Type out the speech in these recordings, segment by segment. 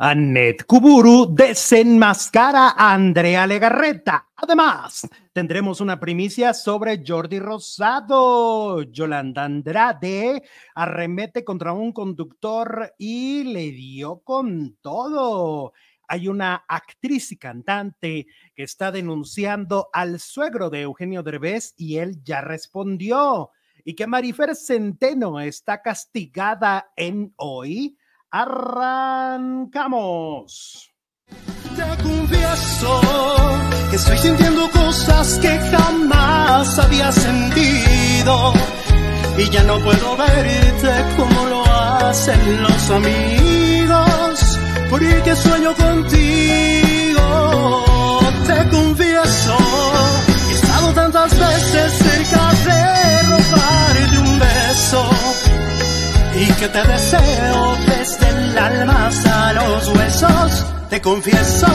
Annette Kuburu desenmascara a Andrea Legarreta. Además, tendremos una primicia sobre Jordi Rosado. Yolanda Andrade arremete contra un conductor y le dio con todo. Hay una actriz y cantante que está denunciando al suegro de Eugenio Derbez y él ya respondió. Y que Marifer Centeno está castigada en hoy Arrancamos. Te confieso que estoy sintiendo cosas que jamás había sentido y ya no puedo verte como lo hacen los amigos porque sueño contigo. Te confieso que he estado tantas veces cerca de y que te deseo desde el alma hasta los huesos, te confieso.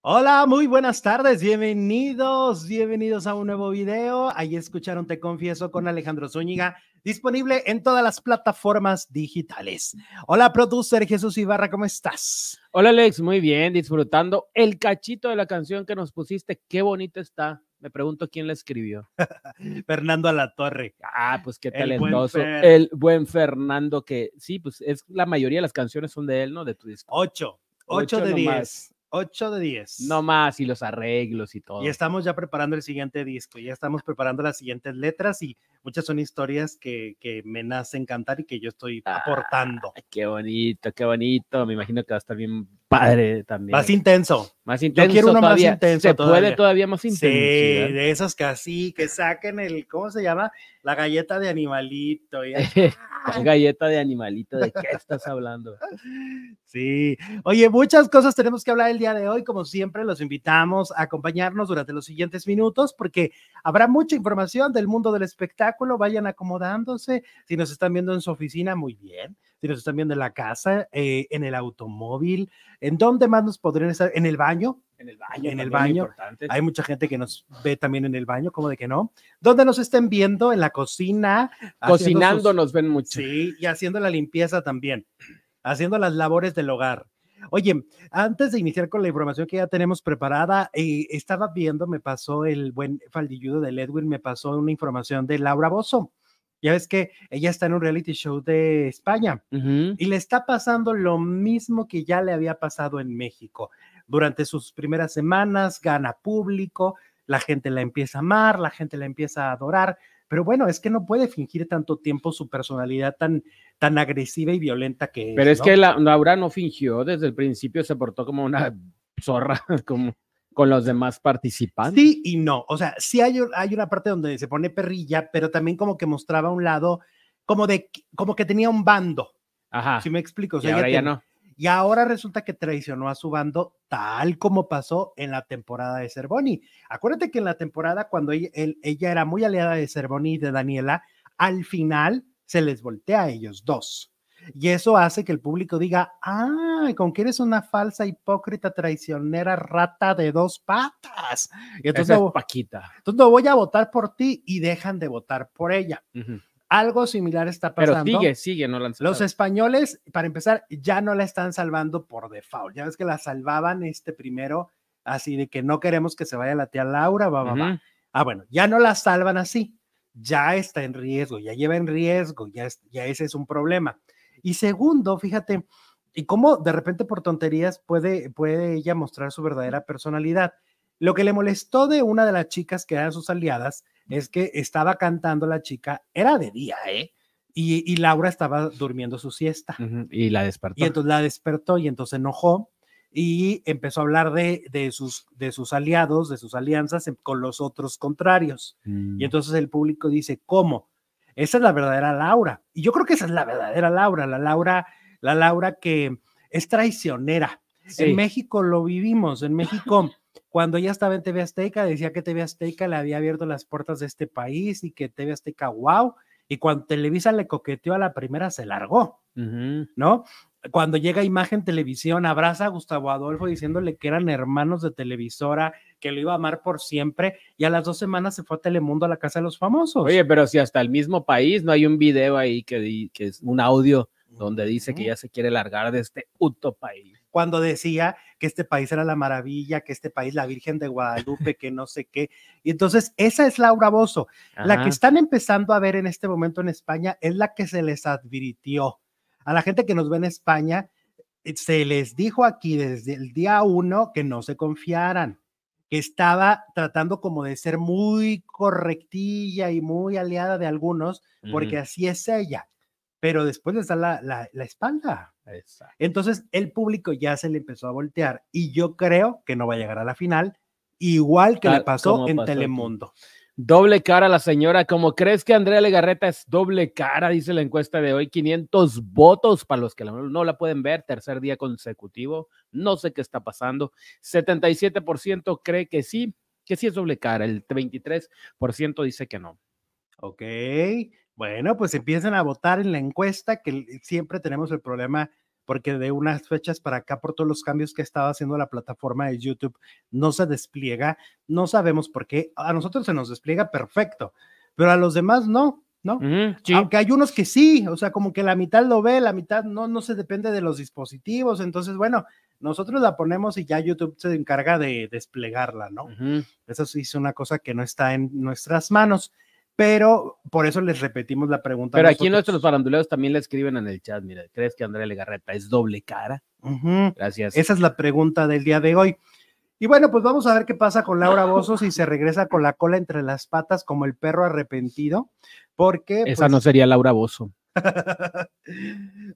Hola, muy buenas tardes, bienvenidos, bienvenidos a un nuevo video. Ahí escucharon Te Confieso con Alejandro Zúñiga, disponible en todas las plataformas digitales. Hola, producer Jesús Ibarra, ¿cómo estás? Hola, Alex, muy bien, disfrutando el cachito de la canción que nos pusiste. Qué bonito está. Me pregunto quién la escribió. Fernando Alatorre. Ah, pues qué talentoso. El buen, Fernando que, sí, pues es la mayoría de las canciones son de él, ¿no? De tu disco. Ocho. Ocho, de diez. Ocho de diez. No más, y los arreglos y todo. Y estamos ya preparando el siguiente disco, ya estamos preparando las siguientes letras y muchas son historias que, me nacen cantar y que yo estoy ah, aportando. Qué bonito, qué bonito. Me imagino que va a estar bien padre también. Más intenso. Más intenso. Yo quiero uno más intenso. Se puede todavía más intenso. Sí, de esas que así, que saquen el, ¿cómo se llama? La galleta de animalito. galleta de animalito, ¿de qué estás hablando? Sí. Oye, muchas cosas tenemos que hablar el día de hoy. Como siempre, los invitamos a acompañarnos durante los siguientes minutos porque habrá mucha información del mundo del espectáculo. Vayan acomodándose. Si nos están viendo en su oficina, muy bien. Si nos están viendo en la casa, eh, en el automóvil, ¿En dónde más nos podrían estar? ¿En el baño? En el baño. En el baño. Hay mucha gente que nos ve también en el baño, como de que no. ¿Dónde nos estén viendo? En la cocina. Cocinando nos ven mucho. Sí, y haciendo la limpieza también, haciendo las labores del hogar. Oye, antes de iniciar con la información que ya tenemos preparada, eh, estaba viendo, me pasó el buen faldilludo de Edwin, me pasó una información de Laura Bozo. Ya ves que ella está en un reality show de España y le está pasando lo mismo que ya le había pasado en México. Durante sus primeras semanas gana público, la gente la empieza a amar, la gente la empieza a adorar, pero bueno, es que no puede fingir tanto tiempo su personalidad tan, tan agresiva y violenta que Pero es, Pero es que la, Laura no fingió, desde el principio se portó como una zorra, como con los demás participantes. Sí y no. O sea, sí hay, hay una parte donde se pone perrilla, pero también como que mostraba un lado como de como que tenía un bando. Ajá. Si me explico. O sea, ya, no. Y ahora resulta que traicionó a su bando tal como pasó en la temporada de Cervoni. Acuérdate que en la temporada cuando ella, ella era muy aliada de Cervoni y de Daniela, al final se les voltea a ellos dos. Y eso hace que el público diga, ah, con quién eres una falsa, hipócrita, traicionera, rata de dos patas. Y entonces, Paquita. entonces voy a votar por ti y dejan de votar por ella. Algo similar está pasando. Pero sigue, sigue, no la han Los españoles, para empezar, ya no la están salvando por default. Ya ves que la salvaban este primero, así de que no queremos que se vaya la tía Laura, va, va, va. Ah, bueno, ya no la salvan así. Ya está en riesgo, ya lleva en riesgo, ya, ya ese es un problema. Y segundo, fíjate, y cómo de repente por tonterías puede, puede ella mostrar su verdadera personalidad. Lo que le molestó de una de las chicas que eran sus aliadas es que estaba cantando la chica, era de día, ¿eh? Y, Laura estaba durmiendo su siesta. Y la despertó. Y entonces la despertó y entonces enojó y empezó a hablar de, sus, de sus aliados, de sus alianzas con los otros contrarios. Mm. Y entonces el público dice, ¿cómo? Esa es la verdadera Laura. Y yo creo que esa es la verdadera Laura, la Laura, la Laura que es traicionera. En México lo vivimos, en México. Cuando ella estaba en TV Azteca, decía que TV Azteca le había abierto las puertas de este país y que TV Azteca, wow, y cuando Televisa le coqueteó a la primera se largó, ¿no? cuando llega Imagen Televisión, abraza a Gustavo Adolfo diciéndole que eran hermanos de televisora, que lo iba a amar por siempre, y a las dos semanas se fue a Telemundo a la Casa de los Famosos. Oye, pero si hasta el mismo país no hay un video ahí que, es un audio donde dice que ya se quiere largar de este puto país. Cuando decía que este país era la maravilla, que este país la Virgen de Guadalupe, que no sé qué. Y entonces, esa es Laura Bozo. La que están empezando a ver en este momento en España es la que se les advirtió. A la gente que nos ve en España, eh, se les dijo aquí desde el día uno que no se confiaran, que estaba tratando como de ser muy correctilla y muy aliada de algunos, porque así es ella, pero después le da la, la, espalda. Entonces el público ya se le empezó a voltear y yo creo que no va a llegar a la final, igual que le pasó en Telemundo. Doble cara la señora. ¿Cómo crees que Andrea Legarreta es doble cara? Dice la encuesta de hoy. 500 votos para los que no la pueden ver. Tercer día consecutivo. No sé qué está pasando. 77% cree que sí, que sí es doble cara. El 23% dice que no. Ok. Bueno, pues empiezan a votar en la encuesta, que siempre tenemos el problema porque de unas fechas para acá, por todos los cambios que estaba haciendo la plataforma de YouTube, no se despliega, no sabemos por qué. A nosotros se nos despliega perfecto, pero a los demás no. ¿no? Aunque hay unos que sí, o sea, como que la mitad lo ve, la mitad no, no se depende de los dispositivos, entonces, bueno, nosotros la ponemos y ya YouTube se encarga de desplegarla, ¿no? Eso sí es una cosa que no está en nuestras manos pero por eso les repetimos la pregunta. Pero aquí nuestros baranduleos también le escriben en el chat, mira, ¿crees que Andrea Legarreta es doble cara? Gracias. Esa es la pregunta del día de hoy. Y bueno, pues vamos a ver qué pasa con Laura Bozo si se regresa con la cola entre las patas como el perro arrepentido, porque... Esa pues no sería Laura Bozo.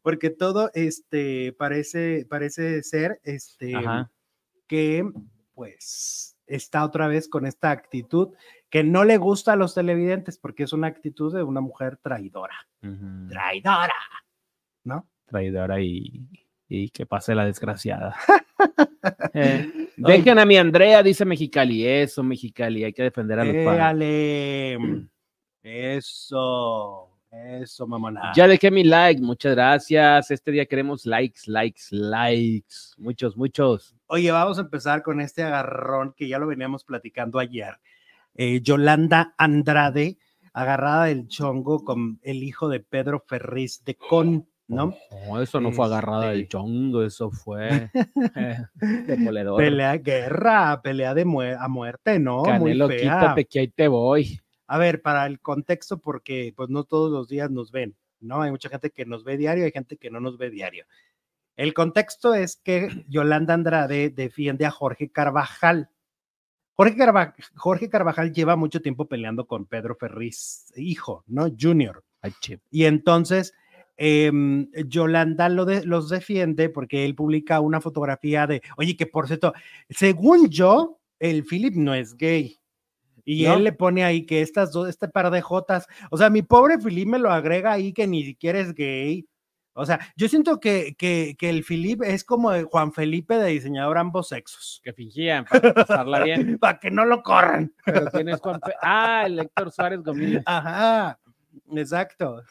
porque todo este parece, parece ser este, que pues está otra vez con esta actitud que no le gusta a los televidentes porque es una actitud de una mujer traidora. Traidora, ¿no? Traidora y, que pase la desgraciada. Eh, dejen a mi Andrea, dice Mexicali. Eso, Mexicali, hay que defender a los Déjale. Eso. Eso, mamona. Ya dejé mi like, muchas gracias. Este día queremos likes, likes, likes. Muchos, muchos. Oye, vamos a empezar con este agarrón que ya lo veníamos platicando ayer. Eh, Yolanda Andrade, agarrada del chongo con el hijo de Pedro Ferriz de Con, ¿no? No, eso no fue agarrada del este. chongo, eso fue eh, de Pelea guerra, pelea de a muerte, ¿no? Muy fea. quítate que ahí te voy a ver, para el contexto, porque pues no todos los días nos ven, ¿no? Hay mucha gente que nos ve diario, hay gente que no nos ve diario. El contexto es que Yolanda Andrade defiende a Jorge Carvajal. Jorge, Carvajal lleva mucho tiempo peleando con Pedro Ferriz, hijo, ¿no? Junior. y entonces, em, Yolanda lo los defiende porque él publica una fotografía de, oye, que por cierto, según yo, el Philip no es gay. Y él le pone ahí que estas dos, este par de jotas, o sea, mi pobre Filip me lo agrega ahí que ni siquiera es gay. O sea, yo siento que, que, que el Filip es como el Juan Felipe de diseñador ambos sexos. Que fingían para pasarla bien. para que no lo corran. Ah, el Héctor Suárez Gómez. Ajá, exacto.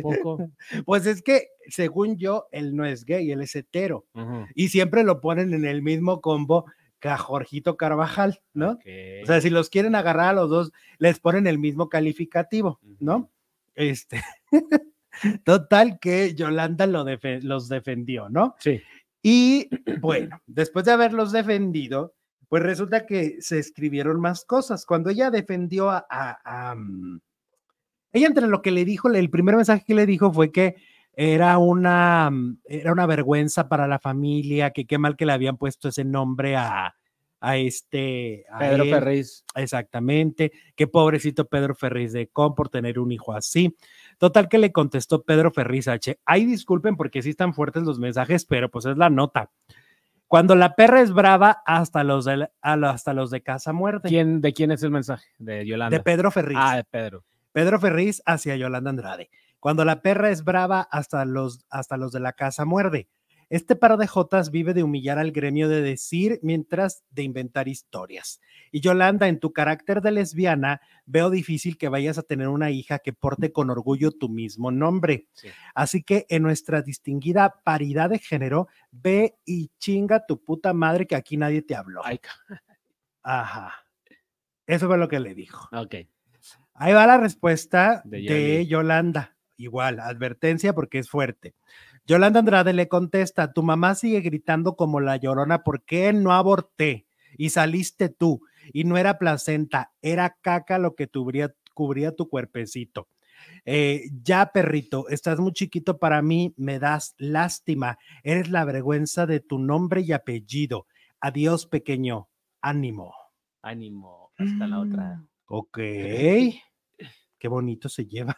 Poco. Pues es que, según yo, él no es gay, él es hetero. Y siempre lo ponen en el mismo combo a Jorgito Carvajal, ¿no? O sea, si los quieren agarrar a los dos, les ponen el mismo calificativo, ¿no? Este. Total que Yolanda los defendió, ¿no? Sí. Y bueno, después de haberlos defendido, pues resulta que se escribieron más cosas. Cuando ella defendió a mm, ella entre lo que le dijo, el primer mensaje que le dijo fue que era una, mm, era una vergüenza para la familia, que qué mal que le habían puesto ese nombre a, este... Pedro Ferriz. Exactamente, qué pobrecito Pedro Ferriz de Com por tener un hijo así. Total que le contestó Pedro Ferriz H. Ay, disculpen porque sí están fuertes los mensajes, pero pues es la nota. Cuando la perra es brava, hasta los de, hasta los de casa Muerte. ¿Quién, ¿De quién es el mensaje? De Yolanda. De Pedro Ferriz. Ah, de Pedro. Pedro Ferriz hacia Yolanda Andrade. Cuando la perra es brava, hasta los, hasta los de la casa muerde. Este par de jotas vive de humillar al gremio de decir mientras de inventar historias. Y Yolanda, en tu carácter de lesbiana, veo difícil que vayas a tener una hija que porte con orgullo tu mismo nombre. Así que en nuestra distinguida paridad de género, ve y chinga tu puta madre que aquí nadie te habló. Ajá. Eso fue lo que le dijo. Ok. Ahí va la respuesta de Yolanda. Igual, advertencia porque es fuerte. Yolanda Andrade le contesta, tu mamá sigue gritando como la llorona porque no aborté y saliste tú y no era placenta, era caca lo que cubría, cubría tu cuerpecito. Eh, ya, perrito, estás muy chiquito para mí, me das lástima, eres la vergüenza de tu nombre y apellido. Adiós, pequeño, ánimo. Ánimo, hasta la otra. Mm. Ok qué bonito se llevan.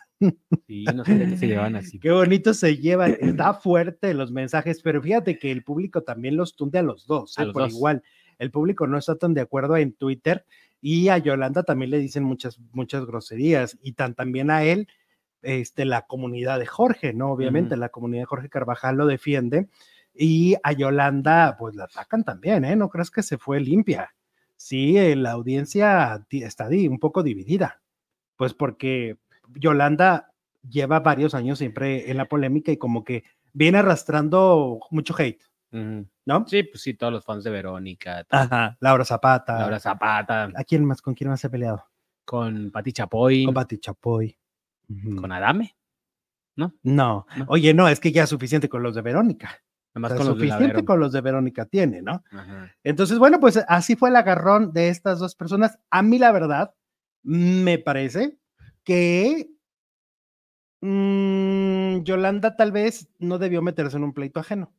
Sí, no sé qué se llevan así. Qué bonito se lleva, da fuerte los mensajes, pero fíjate que el público también los tunde a los dos, ¿eh? por igual. El público no está tan de acuerdo en Twitter y a Yolanda también le dicen muchas, muchas groserías y tan también a él, este, la comunidad de Jorge, ¿no? Obviamente, la comunidad de Jorge Carvajal lo defiende y a Yolanda, pues la atacan también, ¿eh? No crees que se fue limpia. Sí, eh, la audiencia está un poco dividida pues porque Yolanda lleva varios años siempre en la polémica y como que viene arrastrando mucho hate. ¿No? Sí, pues sí, todos los fans de Verónica. Ajá, Laura Zapata. Laura Zapata. ¿A quién más? ¿Con quién más se ha peleado? Con Pati Chapoy. Con Pati Chapoy. Con Adame. ¿No? ¿No? Oye, no, es que ya suficiente con los de Verónica. con suficiente con los de Verónica tiene, ¿no? Entonces, bueno, pues así fue el agarrón de estas dos personas. A mí, la verdad, me parece que mm, Yolanda tal vez no debió meterse en un pleito ajeno.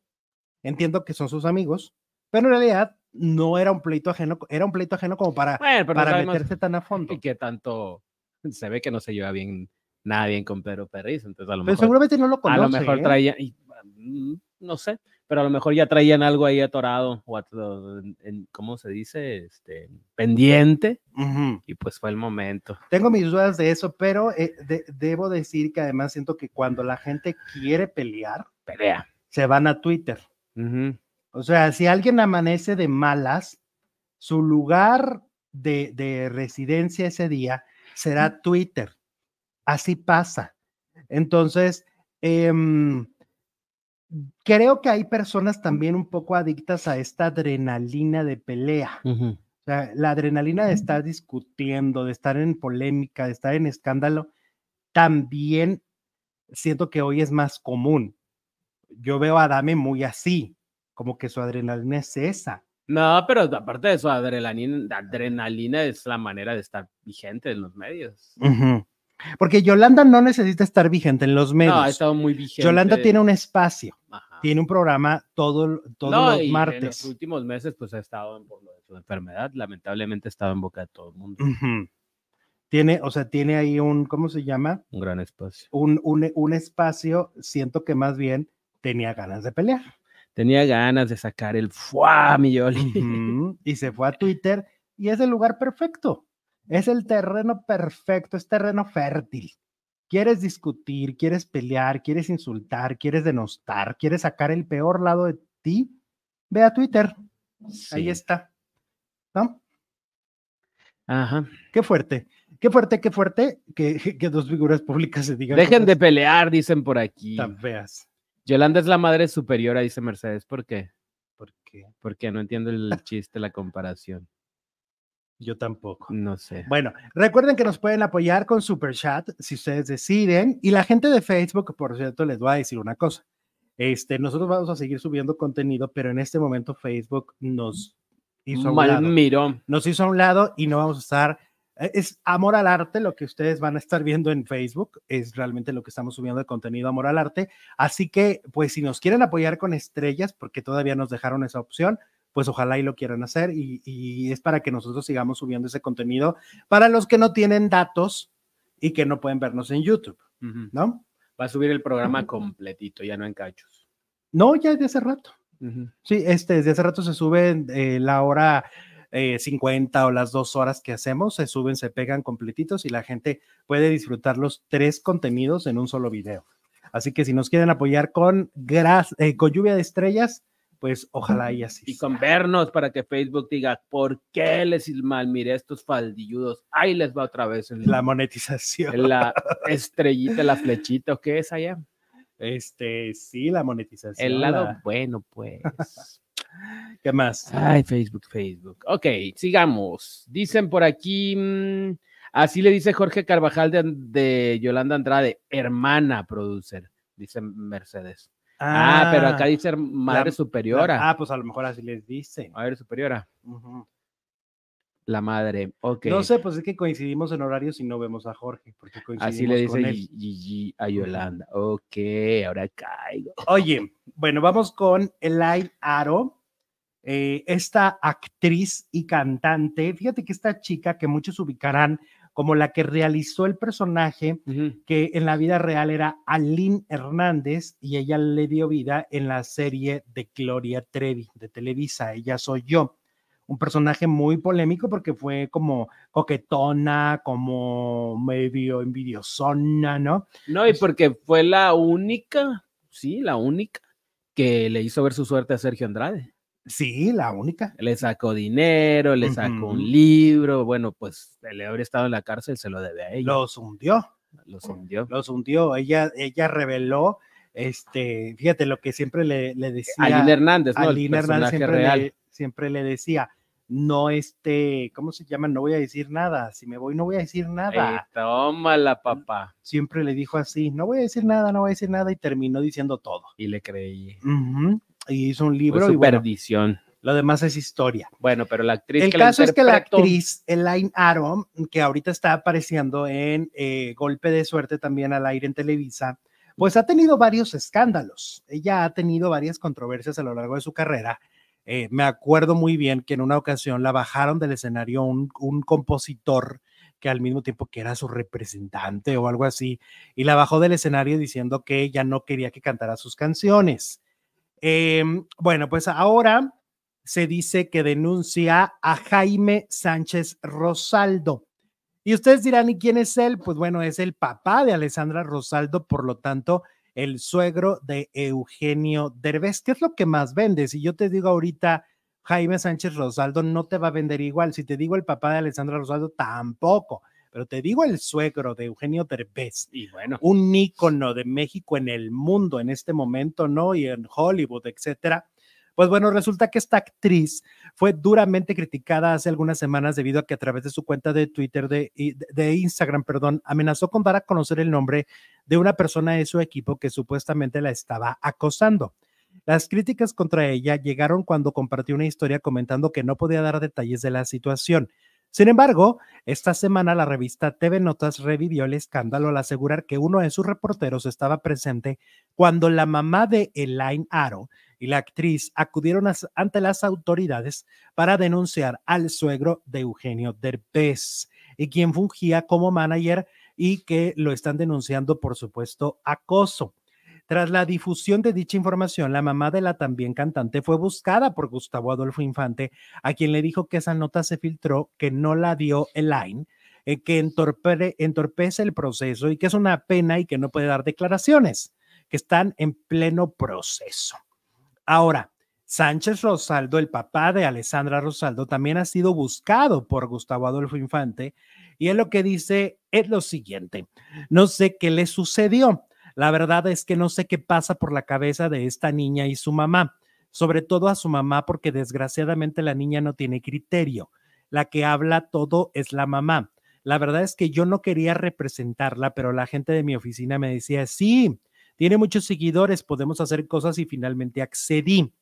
Entiendo que son sus amigos, pero en realidad no era un pleito ajeno, era un pleito ajeno como para, para meterse tan a fondo. Y que tanto se ve que no se lleva bien, nada bien con Pedro Pérez, entonces a lo mejor. A lo mejor ¿eh? traía. Mm, no sé, pero a lo mejor ya traían algo ahí atorado o en, ¿cómo se dice? Este, pendiente. Y pues fue el momento. Tengo mis dudas de eso, pero eh, debo decir que además siento que cuando la gente quiere pelear, pelea. Se van a Twitter. O sea, si alguien amanece de malas, su lugar de, de residencia ese día será Twitter. Así pasa. Entonces, eh, creo que hay personas también un poco adictas a esta adrenalina de pelea. O sea, la adrenalina de estar discutiendo, de estar en polémica, de estar en escándalo, también siento que hoy es más común. Yo veo a Dame muy así, como que su adrenalina es esa. No, pero aparte de su adrenalina, adrenalina es la manera de estar vigente en los medios. Porque Yolanda no necesita estar vigente en los medios. No, ha estado muy vigente. Yolanda tiene un espacio tiene un programa todo, todos los martes. En los últimos meses, pues ha estado por lo de su enfermedad, lamentablemente ha en boca de todo el mundo. Tiene, o sea, tiene ahí un, ¿cómo se llama? Un gran espacio. Un, un, espacio, siento que más bien tenía ganas de pelear. Tenía ganas de sacar el fuá, mi Yoli. Y se fue a Twitter y es el lugar perfecto. Es el terreno perfecto, es terreno fértil quieres discutir, quieres pelear, quieres insultar, quieres denostar, quieres sacar el peor lado de ti, ve a Twitter. Ahí está. ¿No? Ajá. Qué fuerte. Qué fuerte, qué fuerte que, dos figuras públicas se digan. Dejen de pelear, dicen por aquí. Tan feas. Yolanda es la madre superiora, dice Mercedes. ¿Por qué? ¿Por qué? Porque no entiendo el chiste, la comparación. Yo tampoco. No sé. Bueno, recuerden que nos pueden apoyar con Super Chat si ustedes deciden. Y la gente de Facebook, por cierto, les voy a decir una cosa. Este, nosotros vamos a seguir subiendo contenido, pero en este momento Facebook nos hizo un Mal Nos hizo a un lado y no vamos a estar. E, es amor al arte lo que ustedes van a estar viendo en Facebook, es realmente lo que estamos subiendo de contenido amor al arte. Así que, pues, si nos quieren apoyar con estrellas, porque todavía nos dejaron esa opción, pues ojalá y lo quieran hacer y, es para que nosotros sigamos subiendo ese contenido para los que no tienen datos y que no pueden vernos en YouTube, ¿no? Va a subir el programa completito, ya no en cachos. No, ya desde hace rato. Sí, este, desde hace rato se sube eh, la hora 50 eh, o las dos horas que hacemos, se suben, se pegan completitos y la gente puede disfrutar los tres contenidos en un solo video. Así que si nos quieren apoyar con, eh, con lluvia de estrellas, pues ojalá y así. Y con vernos para que Facebook diga, ¿por qué les mal? Mire estos faldilludos? Ahí les va otra vez. la monetización. La estrellita, la flechita, qué es allá? Este, sí, la monetización. El lado bueno, pues. ¿Qué más? Ay, Facebook, Facebook. Ok, sigamos. Dicen por aquí, mm, así le dice Jorge Carvajal de, de Yolanda Andrade, hermana producer, dice Mercedes. Ah, pero acá ah, dice madre superiora. ah, pues a lo mejor así les dice. Madre superiora. La madre, ok. No sé, pues es que coincidimos en horarios y no vemos a Jorge. Porque coincidimos así le dice a Yolanda. Ok, ahora caigo. Oye, bueno, vamos con Elaine Aro. Eh, esta actriz y cantante, fíjate que esta chica que muchos ubicarán como la que realizó el personaje que en la vida real era Aline Hernández y ella le dio vida en la serie de Gloria Trevi de Televisa, Ella Soy Yo. Un personaje muy polémico porque fue como coquetona, como medio envidiosona, ¿no? No, y pues porque fue la única, sí, la única que le hizo ver su suerte a Sergio Andrade. Sí, la única. Le sacó dinero, le sacó un libro. Bueno, pues le habría estado en la cárcel se lo debe a ella. Los hundió. Los hundió. Los hundió. Ella, ella reveló, este, fíjate lo que siempre le, le decía. Lina Hernández, ¿no? A Hernández siempre, Le, siempre le decía, no este, ¿cómo se llama? No voy a decir nada. Si me voy, no voy a decir nada. Toma tómala, papá. Siempre le dijo así, no voy a decir nada, no voy a decir nada, y terminó diciendo todo. Y le creí y hizo un libro. y perdición. lo demás es historia. Bueno, pero la actriz. El caso es que la actriz Elaine Aron, que ahorita está apareciendo en eh, Golpe de Suerte también al aire en Televisa, pues ha tenido varios escándalos. Ella ha tenido varias controversias a lo largo de su carrera. Eh, me acuerdo muy bien que en una ocasión la bajaron del escenario un, compositor que al mismo tiempo que era su representante o algo así, y la bajó del escenario diciendo que ella no quería que cantara sus canciones. Em, bueno, pues ahora se dice que denuncia a Jaime Sánchez Rosaldo. Y ustedes dirán, ¿y quién es él? Pues bueno, es el papá de Alessandra Rosaldo, por lo tanto, el suegro de Eugenio Derbez. ¿Qué es lo que más vende? Si yo te digo ahorita, Jaime Sánchez Rosaldo no te va a vender igual. Si te digo el papá de Alessandra Rosaldo, tampoco pero te digo el suegro de Eugenio Derbez, un ícono de México en el mundo en este momento, ¿no? Y en Hollywood, etcétera. Pues bueno, resulta que esta actriz fue duramente criticada hace algunas semanas debido a que a través de su cuenta de Twitter, de, Instagram, perdón, amenazó con dar a conocer el nombre de una persona de su equipo que supuestamente la estaba acosando. Las críticas contra ella llegaron cuando compartió una historia comentando que no podía dar detalles de la situación. Sin embargo, esta semana la revista TV Notas revivió el escándalo al asegurar que uno de sus reporteros estaba presente cuando la mamá de Elaine Aro y la actriz acudieron ante las autoridades para denunciar al suegro de Eugenio Derbez, y quien fungía como manager y que lo están denunciando por supuesto acoso. Tras la difusión de dicha información, la mamá de la también cantante fue buscada por Gustavo Adolfo Infante, a quien le dijo que esa nota se filtró, que no la dio Elaine, eh, que entorpece el proceso y que es una pena y que no puede dar declaraciones, que están en pleno proceso. Ahora, Sánchez Rosaldo, el papá de Alessandra Rosaldo, también ha sido buscado por Gustavo Adolfo Infante y es lo que dice es lo siguiente, no sé qué le sucedió. La verdad es que no sé qué pasa por la cabeza de esta niña y su mamá, sobre todo a su mamá porque desgraciadamente la niña no tiene criterio. La que habla todo es la mamá. La verdad es que yo no quería representarla, pero la gente de mi oficina me decía, sí, tiene muchos seguidores, podemos hacer cosas y finalmente accedí.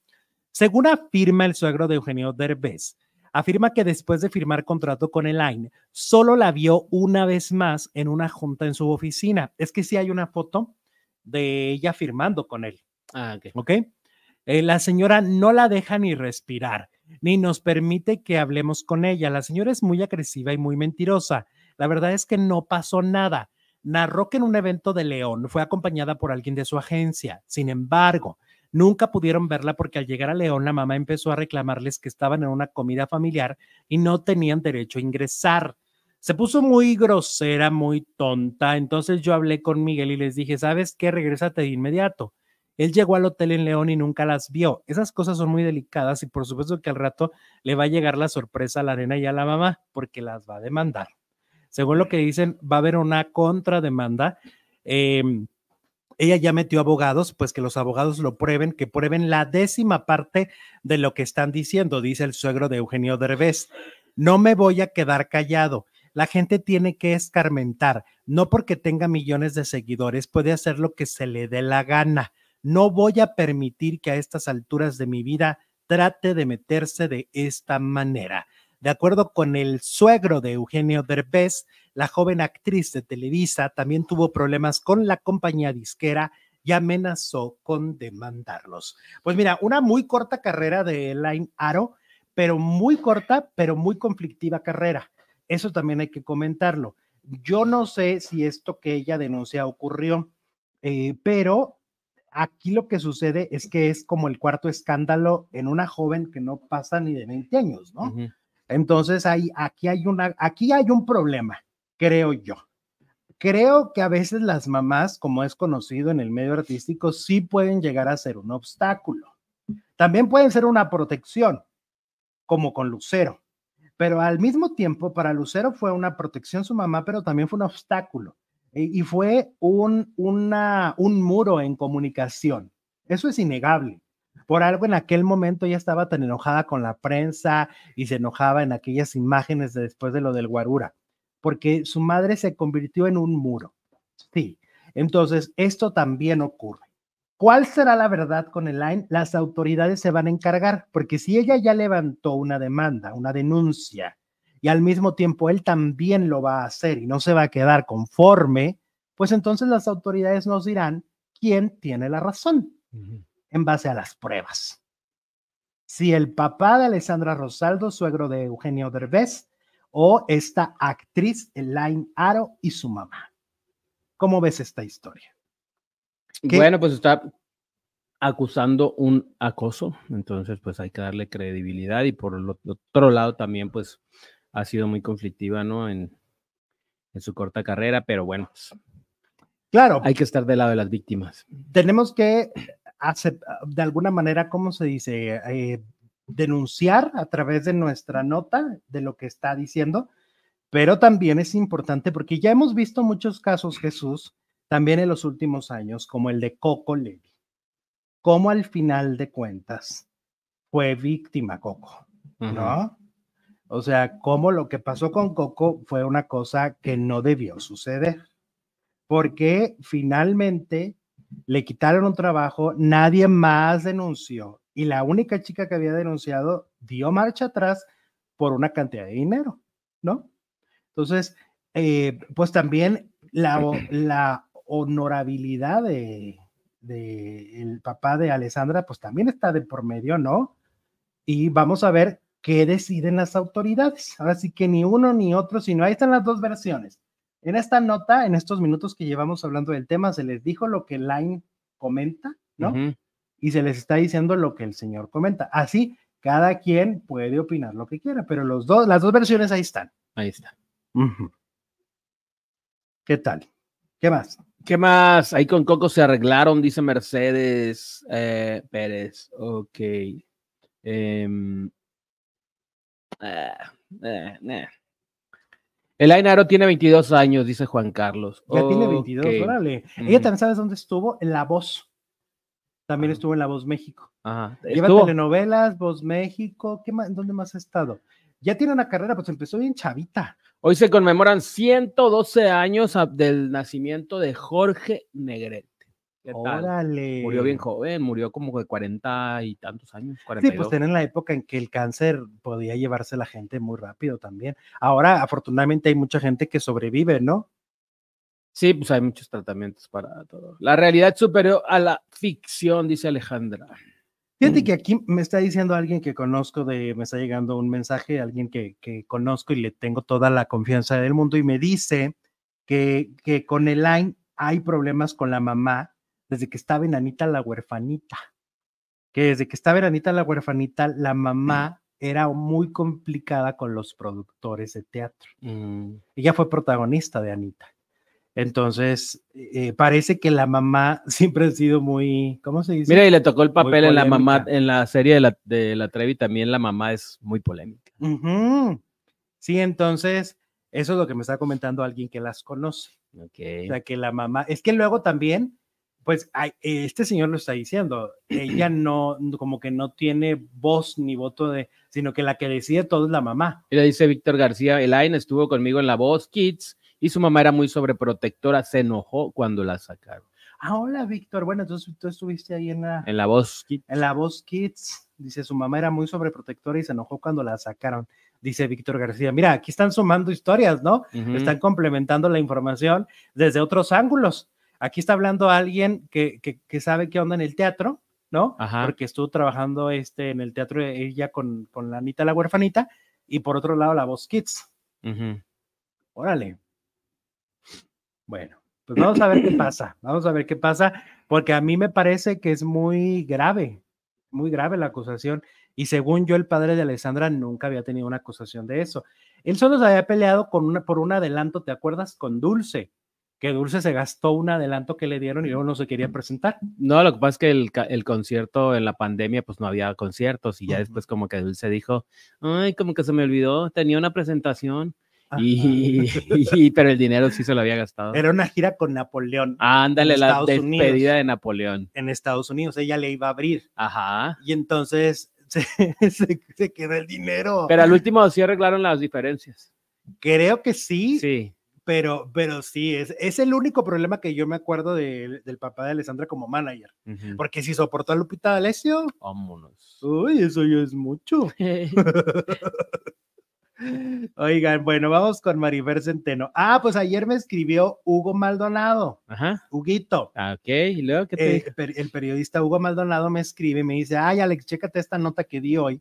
Según afirma el suegro de Eugenio Derbez, afirma que después de firmar contrato con Elaine, solo la vio una vez más en una junta en su oficina. Es que sí hay una foto de ella firmando con él. Ah, ok. Eh, la señora no la deja ni respirar, ni nos permite que hablemos con ella. La señora es muy agresiva y muy mentirosa. La verdad es que no pasó nada. Narró que en un evento de León fue acompañada por alguien de su agencia. Sin embargo, nunca pudieron verla porque al llegar a León la mamá empezó a reclamarles que estaban en una comida familiar y no tenían derecho a ingresar se puso muy grosera, muy tonta. Entonces yo hablé con Miguel y les dije, ¿sabes qué? Regrésate de inmediato. Él llegó al hotel en León y nunca las vio. Esas cosas son muy delicadas y por supuesto que al rato le va a llegar la sorpresa a la nena y a la mamá porque las va a demandar. Según lo que dicen, va a haber una contrademanda. Em, ella ya metió abogados, pues que los abogados lo prueben, que prueben la décima parte de lo que están diciendo, dice el suegro de Eugenio Derbez. No me voy a quedar callado la gente tiene que escarmentar, no porque tenga millones de seguidores, puede hacer lo que se le dé la gana. No voy a permitir que a estas alturas de mi vida trate de meterse de esta manera. De acuerdo con el suegro de Eugenio Derbez, la joven actriz de Televisa también tuvo problemas con la compañía disquera y amenazó con demandarlos. Pues mira, una muy corta carrera de Elaine Aro, pero muy corta, pero muy conflictiva carrera. Eso también hay que comentarlo. Yo no sé si esto que ella denuncia ocurrió, eh, pero aquí lo que sucede es que es como el cuarto escándalo en una joven que no pasa ni de 20 años, ¿no? Entonces hay, aquí, hay una, aquí hay un problema, creo yo. Creo que a veces las mamás, como es conocido en el medio artístico, sí pueden llegar a ser un obstáculo. También pueden ser una protección, como con Lucero. Pero al mismo tiempo, para Lucero fue una protección su mamá, pero también fue un obstáculo y fue un, una, un muro en comunicación. Eso es innegable. Por algo en aquel momento ella estaba tan enojada con la prensa y se enojaba en aquellas imágenes después de lo del guarura, porque su madre se convirtió en un muro. Sí, entonces esto también ocurre. ¿Cuál será la verdad con Elaine? Las autoridades se van a encargar, porque si ella ya levantó una demanda, una denuncia, y al mismo tiempo él también lo va a hacer y no se va a quedar conforme, pues entonces las autoridades nos dirán quién tiene la razón en base a las pruebas. Si el papá de Alessandra Rosaldo, suegro de Eugenio Derbez, o esta actriz Elaine Aro y su mamá. ¿Cómo ves esta historia? Bueno, pues está acusando un acoso, entonces pues hay que darle credibilidad y por otro lado también pues ha sido muy conflictiva, ¿no? En, su corta carrera, pero bueno, pues, claro. Hay que estar del lado de las víctimas. Tenemos que, de alguna manera, ¿cómo se dice? Eh, denunciar a través de nuestra nota de lo que está diciendo, pero también es importante porque ya hemos visto muchos casos, Jesús, también en los últimos años, como el de Coco Levy. Como al final de cuentas fue víctima Coco, ¿no? O sea, como lo que pasó con Coco fue una cosa que no debió suceder, porque finalmente le quitaron un trabajo, nadie más denunció y la única chica que había denunciado dio marcha atrás por una cantidad de dinero, ¿no? Entonces, eh, pues también la, la honorabilidad de, el papá de Alessandra, pues también está de por medio, ¿no? Y vamos a ver qué deciden las autoridades. Ahora sí que ni uno ni otro, sino ahí están las dos versiones. En esta nota, en estos minutos que llevamos hablando del tema, se les dijo lo que Line comenta, ¿no? Y se les está diciendo lo que el señor comenta. Así, cada quien puede opinar lo que quiera, pero los dos, las dos versiones ahí están. Ahí está. ¿Qué tal? ¿Qué más? ¿Qué más? Ahí con Coco se arreglaron, dice Mercedes eh, Pérez. Ok. El em, eh, eh, eh. Aro tiene 22 años, dice Juan Carlos. Ya tiene 22, órale. Mm. Ella también sabes dónde estuvo, en La Voz. También ah. estuvo en La Voz México. Ajá. Lleva telenovelas, Voz México. ¿Qué más, ¿Dónde más ha estado? Ya tiene una carrera, pues empezó bien chavita. Hoy se conmemoran 112 años del nacimiento de Jorge Negrete. Murió bien joven, murió como de cuarenta y tantos años. Sí, pues era la época en que el cáncer podía llevarse a la gente muy rápido también. Ahora, afortunadamente, hay mucha gente que sobrevive, ¿no? Sí, pues hay muchos tratamientos para todo. La realidad superior a la ficción, dice Alejandra. Fíjate mm. que aquí me está diciendo alguien que conozco, de, me está llegando un mensaje, alguien que, conozco y le tengo toda la confianza del mundo y me dice que, que con Elaine hay problemas con la mamá desde que estaba en Anita la huerfanita, que desde que estaba en Anita la huerfanita, la mamá era muy complicada con los productores de teatro. Mm. Ella fue protagonista de Anita. Entonces, eh, parece que la mamá siempre ha sido muy, ¿cómo se dice? Mira, y le tocó el papel en la mamá, en la serie de la, de la Trevi también la mamá es muy polémica. Sí, entonces, eso es lo que me está comentando alguien que las conoce. Okay. O sea, que la mamá, es que luego también, pues, este señor lo está diciendo, ella no, como que no tiene voz ni voto de, sino que la que decide todo es la mamá. Ella dice Víctor García, Elaine estuvo conmigo en La Voz Kids y su mamá era muy sobreprotectora, se enojó cuando la sacaron. Ah, hola, Víctor. Bueno, entonces tú estuviste ahí en la... En la Voz Kids. En la Voz Kids. Dice, su mamá era muy sobreprotectora y se enojó cuando la sacaron. Dice Víctor García, mira, aquí están sumando historias, ¿no? Están complementando la información desde otros ángulos. Aquí está hablando alguien que, que, sabe qué onda en el teatro, ¿no? Ajá. Porque estuvo trabajando este, en el teatro ella con, con la Anita la huerfanita y por otro lado la Voz Kids. Órale. Bueno, pues vamos a ver qué pasa, vamos a ver qué pasa, porque a mí me parece que es muy grave, muy grave la acusación. Y según yo, el padre de Alessandra nunca había tenido una acusación de eso. Él solo se había peleado con una, por un adelanto, ¿te acuerdas? Con Dulce, que Dulce se gastó un adelanto que le dieron y luego no se quería presentar. No, lo que pasa es que el, concierto en la pandemia, pues no había conciertos y ya después como que Dulce dijo, ay, como que se me olvidó, tenía una presentación. Y, pero el dinero sí se lo había gastado. Era una gira con Napoleón. ándale, la despedida de Napoleón. En Estados Unidos, ella le iba a abrir. Ajá. Y entonces se, se, quedó el dinero. Pero al último sí arreglaron las diferencias. Creo que sí. Sí. Pero, pero sí, es, es el único problema que yo me acuerdo del papá de Alessandra como manager. Porque si soportó a Lupita D'Alessio. Vámonos. Uy, eso ya es mucho. Oigan, bueno, vamos con Marifer Centeno. Ah, pues ayer me escribió Hugo Maldonado. Ajá. Huguito. Ah, ok, y luego qué El periodista Hugo Maldonado me escribe y me dice, ay, Alex, chécate esta nota que di hoy,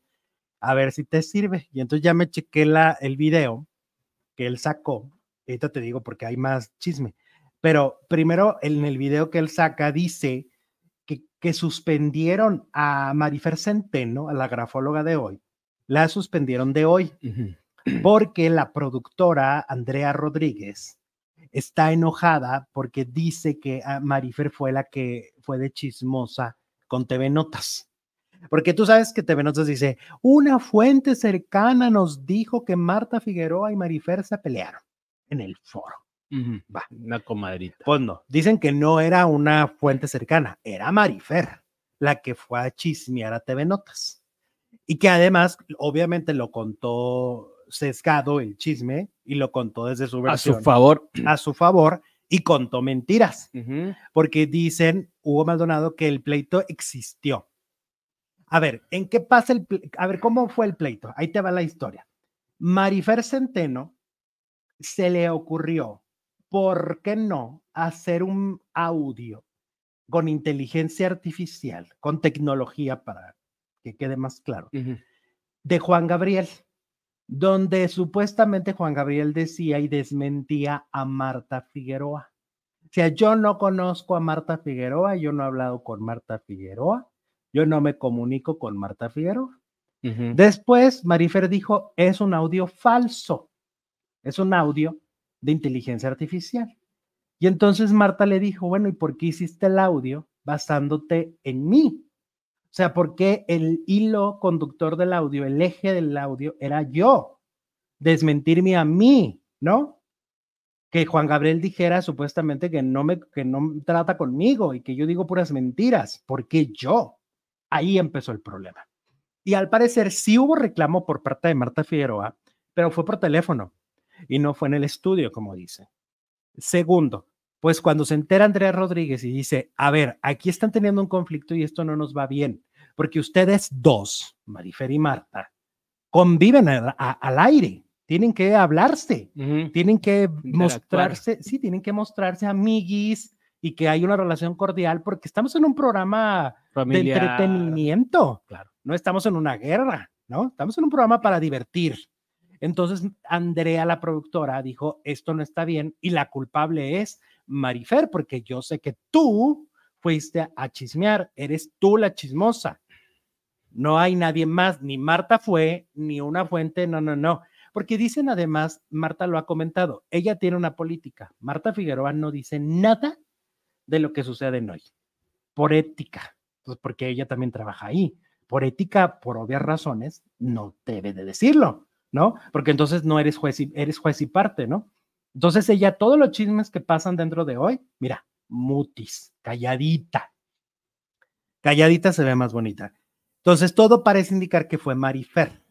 a ver si te sirve. Y entonces ya me chequé la, el video que él sacó. Ahorita te digo porque hay más chisme. Pero primero, en el video que él saca, dice que, que suspendieron a Marifer Centeno, a la grafóloga de hoy. La suspendieron de hoy porque la productora Andrea Rodríguez está enojada porque dice que ah, Marifer fue la que fue de chismosa con TV Notas. Porque tú sabes que TV Notas dice, una fuente cercana nos dijo que Marta Figueroa y Marifer se pelearon en el foro. Va. Una comadrita. Pues no, dicen que no era una fuente cercana, era Marifer la que fue a chismear a TV Notas. Y que además, obviamente lo contó sesgado el chisme y lo contó desde su versión. A su favor. A su favor y contó mentiras. Porque dicen, Hugo Maldonado, que el pleito existió. A ver, ¿en qué pasa el A ver, ¿cómo fue el pleito? Ahí te va la historia. Marifer Centeno se le ocurrió, ¿por qué no?, hacer un audio con inteligencia artificial, con tecnología para que quede más claro, de Juan Gabriel donde supuestamente Juan Gabriel decía y desmentía a Marta Figueroa. O sea, yo no conozco a Marta Figueroa, yo no he hablado con Marta Figueroa, yo no me comunico con Marta Figueroa. Después, Marifer dijo, es un audio falso, es un audio de inteligencia artificial. Y entonces Marta le dijo, bueno, ¿y por qué hiciste el audio basándote en mí? O sea, porque el hilo conductor del audio, el eje del audio era yo, desmentirme a mí, ¿no? Que Juan Gabriel dijera supuestamente que no me que no trata conmigo y que yo digo puras mentiras, porque yo. Ahí empezó el problema. Y al parecer sí hubo reclamo por parte de Marta Figueroa, pero fue por teléfono y no fue en el estudio, como dice. Segundo, pues cuando se entera Andrea Rodríguez y dice, a ver, aquí están teniendo un conflicto y esto no nos va bien, porque ustedes dos, Marifer y Marta, conviven al aire, tienen que hablarse, tienen que mostrarse, sí, tienen que mostrarse amiguis y que hay una relación cordial porque estamos en un programa de entretenimiento, claro. no estamos en una guerra, ¿no? Estamos en un programa para divertir. Entonces, Andrea, la productora, dijo, esto no está bien y la culpable es Marifer, porque yo sé que tú fuiste a chismear, eres tú la chismosa. No hay nadie más, ni Marta fue, ni una fuente, no, no, no. Porque dicen además, Marta lo ha comentado, ella tiene una política. Marta Figueroa no dice nada de lo que sucede en hoy, por ética, pues porque ella también trabaja ahí. Por ética, por obvias razones, no debe de decirlo, ¿no? Porque entonces no eres juez y, eres juez y parte, ¿no? Entonces ella, todos los chismes que pasan dentro de hoy, mira, mutis, calladita. Calladita se ve más bonita. Entonces, todo parece indicar que fue Marifer,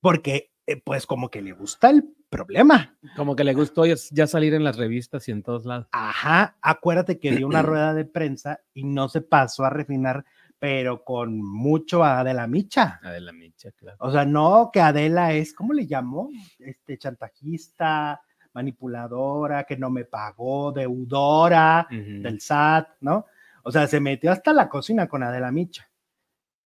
porque eh, pues como que le gusta el problema. Como que le gustó ya salir en las revistas y en todos lados. Ajá, acuérdate que dio una rueda de prensa y no se pasó a refinar, pero con mucho a Adela Micha. Adela Micha, claro. O sea, no que Adela es, ¿cómo le llamó? Este chantajista, manipuladora, que no me pagó, deudora del SAT, ¿no? O sea, se metió hasta la cocina con Adela Micha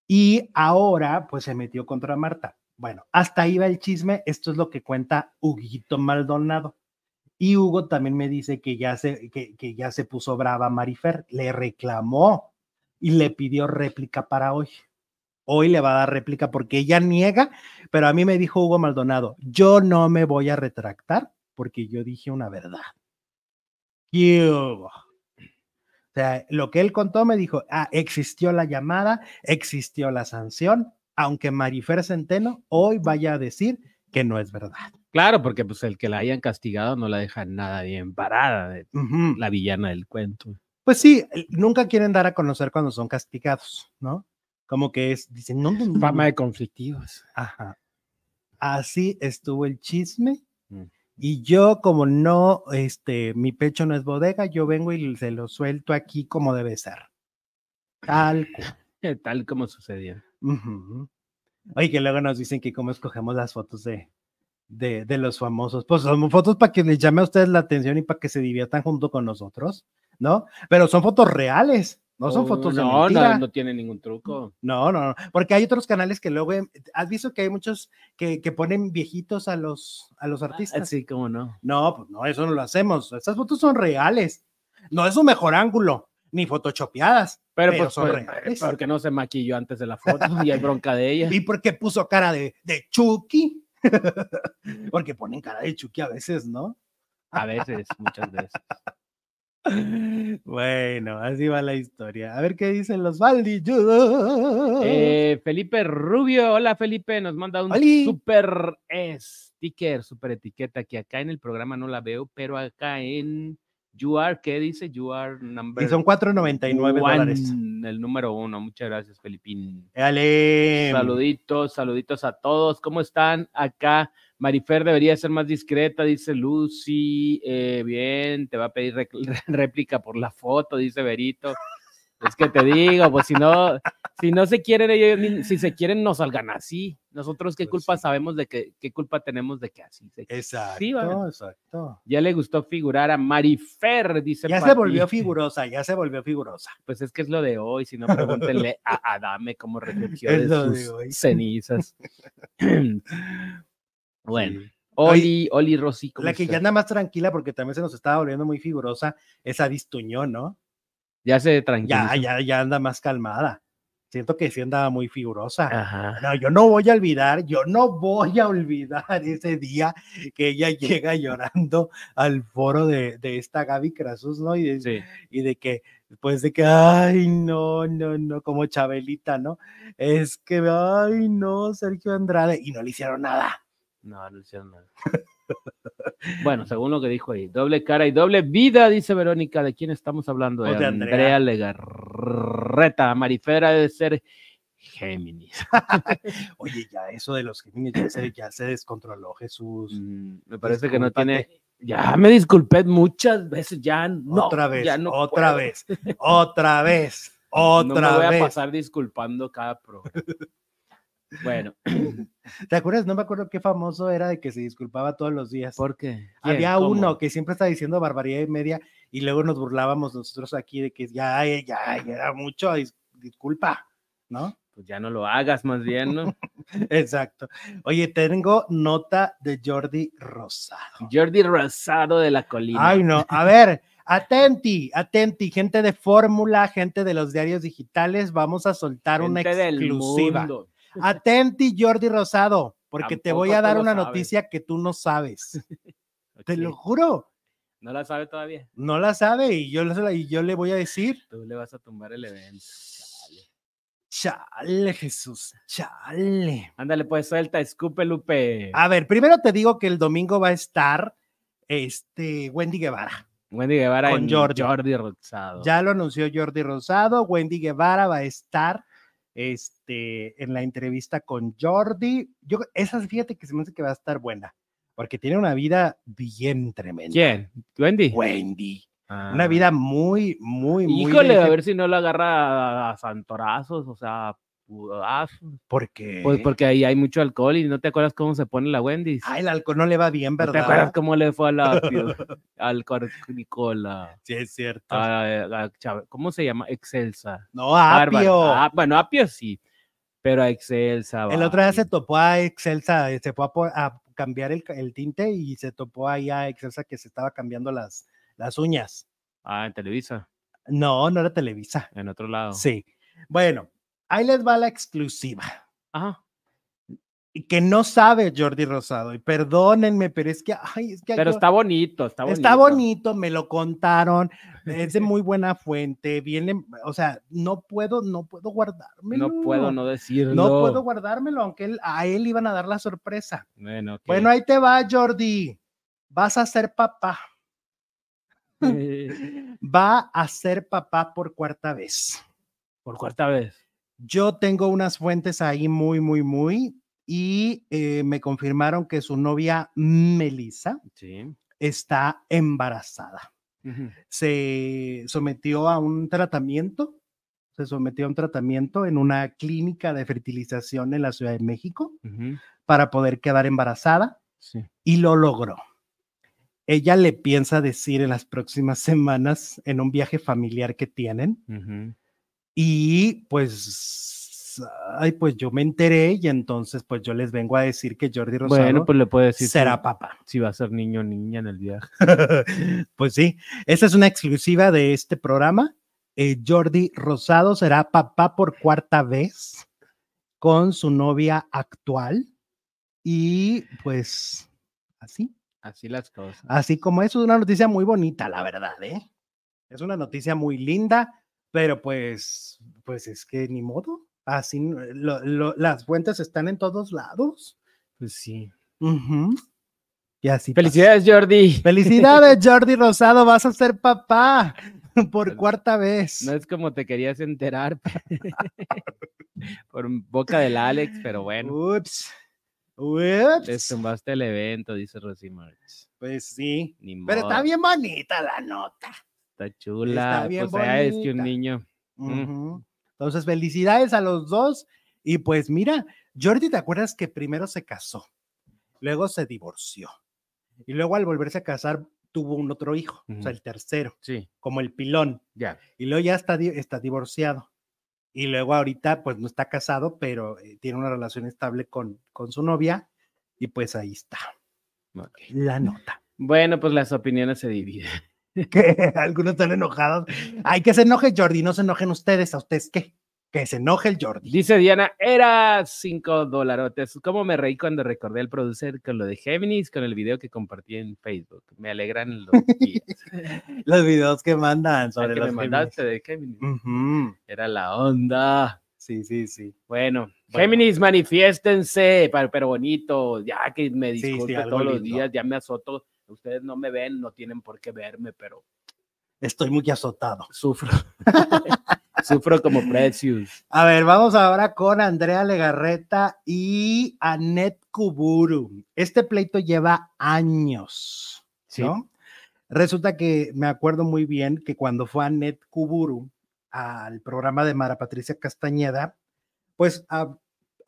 y ahora pues se metió contra Marta. Bueno, hasta ahí va el chisme, esto es lo que cuenta Huguito Maldonado. Y Hugo también me dice que ya se, que, ya se puso brava Marifer, le reclamó y le pidió réplica para hoy. Hoy le va a dar réplica porque ella niega, pero a mí me dijo Hugo Maldonado, yo no me voy a retractar porque yo dije una verdad. O sea, lo que él contó me dijo, ah, existió la llamada, existió la sanción, aunque Marifer Centeno hoy vaya a decir que no es verdad. Claro, porque pues el que la hayan castigado no la deja nada bien parada, la villana del cuento. Pues sí, nunca quieren dar a conocer cuando son castigados, ¿no? Como que es, dicen, no, fama de conflictivos. Ajá. Así estuvo el chisme y yo, como no, este, mi pecho no es bodega, yo vengo y se lo suelto aquí como debe ser. Tal Tal como sucedió. Oye, que luego nos dicen que cómo escogemos las fotos de, de, de, los famosos. Pues son fotos para que les llame a ustedes la atención y para que se diviertan junto con nosotros, ¿no? Pero son fotos reales. No son oh, fotos no, de no, no, tiene ningún truco. No, no, no, porque hay otros canales que luego, em, ¿has visto que hay muchos que, ponen viejitos a los, a los ah, artistas? sí, cómo no. No, pues no, eso no lo hacemos. Estas fotos son reales. No es un mejor ángulo, ni photoshopeadas. Pero, pues, son pues, reales. Porque no se maquilló antes de la foto y hay bronca de ella. Y porque puso cara de, de Chucky. porque ponen cara de Chucky a veces, ¿no? A veces, muchas veces. Bueno, así va la historia. A ver qué dicen los Valdi. Eh, Felipe Rubio, hola Felipe, nos manda un super sticker, super etiqueta que acá en el programa no la veo, pero acá en You Are, ¿qué dice? You Are number. Y son 4.99 dólares. El número uno. Muchas gracias, Felipín. Saluditos, saluditos a todos. ¿Cómo están acá? Marifer debería ser más discreta, dice Lucy. Eh, bien, te va a pedir réplica por la foto, dice Berito. Es que te digo, pues si no, si no se quieren si se quieren, no salgan así. Nosotros qué pues culpa sabemos de que, qué culpa tenemos de que así se Exacto, exacto. Ya le gustó figurar a Marifer, dice. Ya se volvió figurosa, ya se volvió figurosa. Pues es que es lo de hoy, si no pregúntenle a Adame cómo recogió de sus cenizas. Bueno. Oli, Oli Rossi. La que ya anda más tranquila porque también se nos estaba volviendo muy figurosa esa distuñó ¿no? Ya se tranquila. Ya, ya, ya anda más calmada. Siento que sí andaba muy figurosa. No, yo no voy a olvidar, yo no voy a olvidar ese día que ella llega llorando al foro de, esta Gaby Crasus, ¿no? Y de, y de que después pues, de que, ay, no, no, no, como Chabelita, ¿no? Es que, ay, no, Sergio Andrade, y no le hicieron nada no, no bueno, según lo que dijo ahí, doble cara y doble vida, dice Verónica. ¿De quién estamos hablando? Pues de, Andrea. Legarreta, Marifera de ser Géminis. Oye, ya eso de los Géminis ya se, descontroló, Jesús. Mm, me parece que no tiene. Ya me disculpé muchas veces, ya no. Otra vez, otra vez, otra vez, otra no voy a pasar disculpando cada pro. Bueno. ¿Te acuerdas? No me acuerdo qué famoso era de que se disculpaba todos los días. ¿Por qué? Había uno que siempre estaba diciendo barbaridad y media y luego nos burlábamos nosotros aquí de que ya, eh, ya, ya era mucho, disculpa, ¿no? Pues ya no lo hagas más bien, ¿no? Exacto. Oye, tengo nota de Jordi Rosado. Jordi Rosado de la colina. Ay, no. A ver. Atenti, atenti, gente de fórmula, gente de los diarios digitales, vamos a soltar una exclusiva. Del Atenti, Jordi Rosado, porque te voy a dar una noticia que tú no sabes. Te lo juro. No la sabe todavía. No la sabe y yo, y yo le voy a decir. Tú le vas a tumbar el evento. Chale, Jesús, chale. Ándale, pues suelta, escupe, Lupe. A ver, primero te digo que el domingo va a estar este Wendy Guevara. Wendy Guevara con Jordi Rosado. Ya lo anunció Jordi Rosado. Wendy Guevara va a estar este, en la entrevista con Jordi. Yo, esas fíjate que se me hace que va a estar buena, porque tiene una vida bien tremenda. ¿Quién? Wendy. Wendy. Una ah. vida muy, muy, muy. Híjole, a ver si no la agarra a santorazos, o sea, Ah, ¿Por pues, qué? Pues porque ahí hay mucho alcohol y no te acuerdas cómo se pone la Wendy's. Ah, el alcohol no le va bien, ¿verdad? ¿Te acuerdas cómo le fue a la al Nicola? Sí, es cierto. ¿Cómo se llama? Excelsa. No, Apio. Ah, bueno, Apio sí, pero Excelsa. El otro día se topó a Excelsa, eh, se fue a, cambiar el, el, tinte y se topó ahí a Excelsa que se estaba cambiando las, las uñas. Ah, en Televisa. No, no era Televisa. En otro lado. Sí. Bueno, Ahí les va la exclusiva. ah, Y que no sabe Jordi Rosado. Y perdónenme, pero es que. pero está bonito, está bonito. Está bonito, me lo contaron. Es de muy buena fuente. Viene, o sea, no puedo, no puedo guardármelo. No puedo no decirlo. No puedo guardármelo, aunque a él iban a dar la sorpresa. Bueno, bueno, ahí te va, Jordi. Vas a ser papá. va a ser papá por cuarta vez. Por cuarta vez. Yo tengo unas fuentes ahí muy, muy, muy, y eh, me confirmaron que su novia Melissa está embarazada. Se sometió a un tratamiento, se sometió a un tratamiento en una clínica de fertilización en la Ciudad de México para poder quedar embarazada y lo logró. Ella le piensa decir en las próximas semanas en un viaje familiar que tienen. Y pues, ay, pues yo me enteré y entonces pues yo les vengo a decir que Jordi Rosado pues le puedo decir será papá. Si va a ser niño o niña en el viaje. pues sí, esa es una exclusiva de este programa. Eh, Jordi Rosado será papá por cuarta vez con su novia actual. Y pues así. Así las cosas. Así como eso es una noticia muy bonita, la verdad, ¿eh? Es una noticia muy linda pero pues, pues es que ni modo, así eh, las fuentes están en todos lados. Pues sí. Y así. Felicidades, Jordi. Felicidades, Jordi Rosado, vas a ser papá por pues, cuarta vez. No es como te querías enterar por boca del Alex, pero bueno. Ups. Ups. tumbaste el evento, dice Rosy March. Pues sí. pero está bien bonita la nota. Está chula. o sea, es que un niño. Mm. Entonces, felicidades a los dos. Y pues mira, Jordi, ¿te acuerdas que primero se casó? Luego se divorció. Y luego al volverse a casar tuvo un otro hijo, o sea, el tercero, sí. como el pilón. Ya. Y luego ya está, está divorciado. Y luego ahorita, pues no está casado, pero eh, tiene una relación estable con, con su novia. Y pues ahí está. La nota. Bueno, pues las opiniones se dividen. que algunos están enojados. Hay que se enoje Jordi, no se enojen ustedes, a ustedes qué. Que se enoje el Jordi. Dice Diana, era cinco dolarotes. como me reí cuando recordé al producer con lo de Géminis, con el video que compartí en Facebook? Me alegran los días. los videos que mandan ah, sobre los Géminis. mandaste Era la onda. Sí, sí, sí. Bueno, bueno, Géminis, manifiéstense, pero bonito. Ya que me disculpe todos los días, ya me azoto Ustedes no me ven, no tienen por qué verme, pero estoy muy azotado. Sufro. Sufro como precios. A ver, vamos ahora con Andrea Legarreta y Anet Kuburu. Este pleito lleva años, ¿Sí? Resulta que me acuerdo muy bien que cuando fue Anet Kuburu al programa de Mara Patricia Castañeda, pues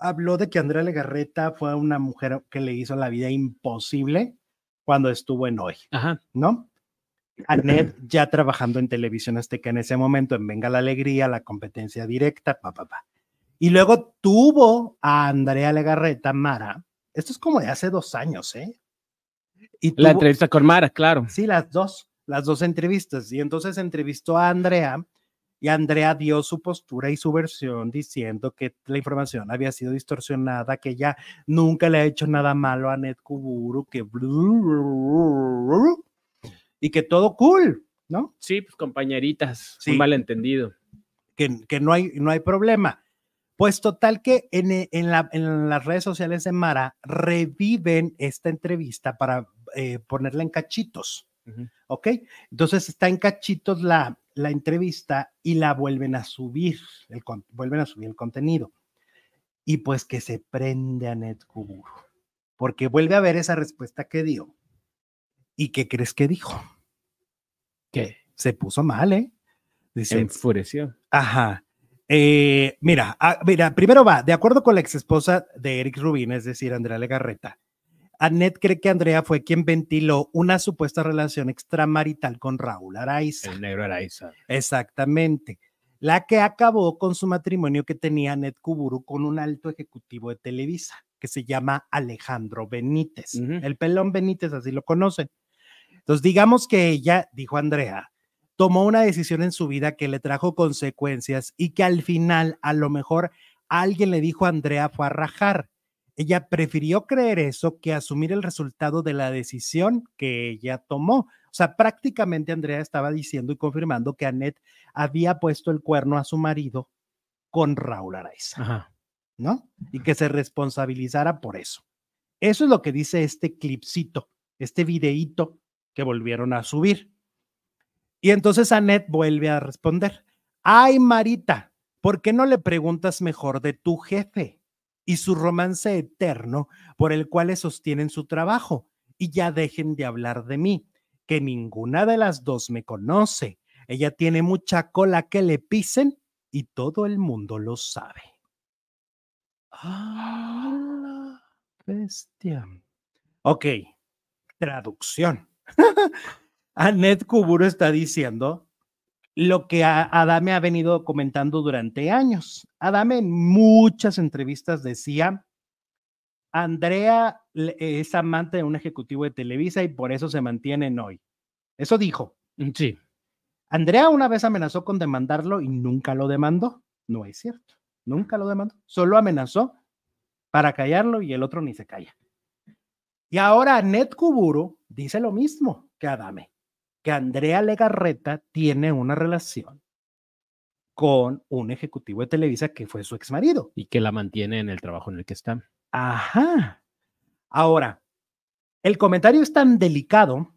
habló de que Andrea Legarreta fue una mujer que le hizo la vida imposible cuando estuvo en hoy, Ajá. ¿no? Anet ya trabajando en Televisión que en ese momento, en Venga la Alegría, la competencia directa, pa, pa, Y luego tuvo a Andrea Legarreta, Mara. Esto es como de hace dos años, ¿eh? Y la entrevista con Mara, claro. Sí, las dos, las dos entrevistas. Y entonces entrevistó a Andrea y Andrea dio su postura y su versión diciendo que la información había sido distorsionada, que ella nunca le ha hecho nada malo a Ned Kuburu, que y que todo cool, ¿no? Sí, pues compañeritas, sí. un malentendido. Que, que no, hay, no hay problema. Pues total que en, eh, en, las redes sociales de Mara reviven esta entrevista para eh, ponerla en cachitos, ¿ok? Entonces está en cachitos la, la entrevista y la vuelven a subir, vuelven a subir el contenido. Y pues que se prende a Net porque vuelve a ver esa respuesta que dio. ¿Y qué crees que dijo? Que se puso mal, ¿eh? se Enfureció. Ajá. Eh, mira, ah, mira, primero va, de acuerdo con la ex esposa de Eric Rubin, es decir, Andrea Legarreta, Annette cree que Andrea fue quien ventiló una supuesta relación extramarital con Raúl Araiza. El negro Araiza. Exactamente. La que acabó con su matrimonio que tenía Annette Kuburu con un alto ejecutivo de Televisa, que se llama Alejandro Benítez. El pelón Benítez, así lo conocen. Entonces, digamos que ella, dijo Andrea, tomó una decisión en su vida que le trajo consecuencias y que al final, a lo mejor, alguien le dijo a Andrea fue a rajar ella prefirió creer eso que asumir el resultado de la decisión que ella tomó. O sea, prácticamente Andrea estaba diciendo y confirmando que Annette había puesto el cuerno a su marido con Raúl Araiza, ¿no? Y que se responsabilizara por eso. Eso es lo que dice este clipcito, este videíto que volvieron a subir. Y entonces Annette vuelve a responder, ay Marita, ¿por qué no le preguntas mejor de tu jefe? y su romance eterno por el cual sostienen su trabajo. Y ya dejen de hablar de mí, que ninguna de las dos me conoce. Ella tiene mucha cola que le pisen y todo el mundo lo sabe. Ah, bestia. Ok, traducción. Annette Kuburo está diciendo lo que Adame ha venido comentando durante años. Adame en muchas entrevistas decía, Andrea es amante de un ejecutivo de Televisa y por eso se mantiene en hoy. Eso dijo. Mm, sí. Andrea una vez amenazó con demandarlo y nunca lo demandó. No es cierto. Nunca lo demandó. Solo amenazó para callarlo y el otro ni se calla. Y ahora Net Kuburu dice lo mismo que Adame que Andrea Legarreta tiene una relación con un ejecutivo de Televisa que fue su ex marido. Y que la mantiene en el trabajo en el que está. Ajá. Ahora, el comentario es tan delicado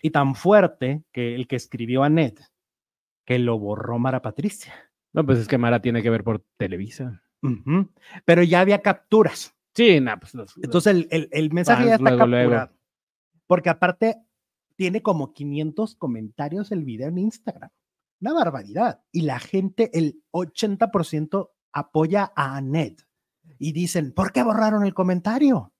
y tan fuerte que el que escribió Anet, que lo borró Mara Patricia. No, pues es que Mara tiene que ver por Televisa. Pero ya había capturas. Sí, no, pues Entonces el, mensaje ya está capturado. Porque aparte, tiene como 500 comentarios el video en Instagram. Una barbaridad. Y la gente, el 80% apoya a Annette. Y dicen, ¿por qué borraron el comentario?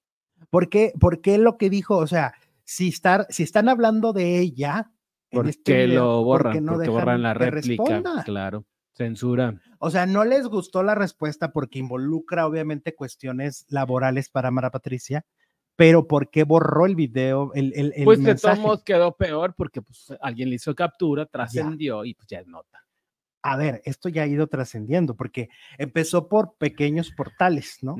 ¿Por qué, por lo que dijo? O sea, si, si están hablando de ella... ¿Por este lo borran? ¿por no borran la réplica, claro. Censura. O sea, no les gustó la respuesta porque involucra obviamente cuestiones laborales para Mara Patricia, pero ¿por qué borró el video? El, el, el pues mensaje? de quedó peor porque pues, alguien le hizo captura, trascendió y pues, ya es nota. A ver, esto ya ha ido trascendiendo porque empezó por pequeños portales, ¿no?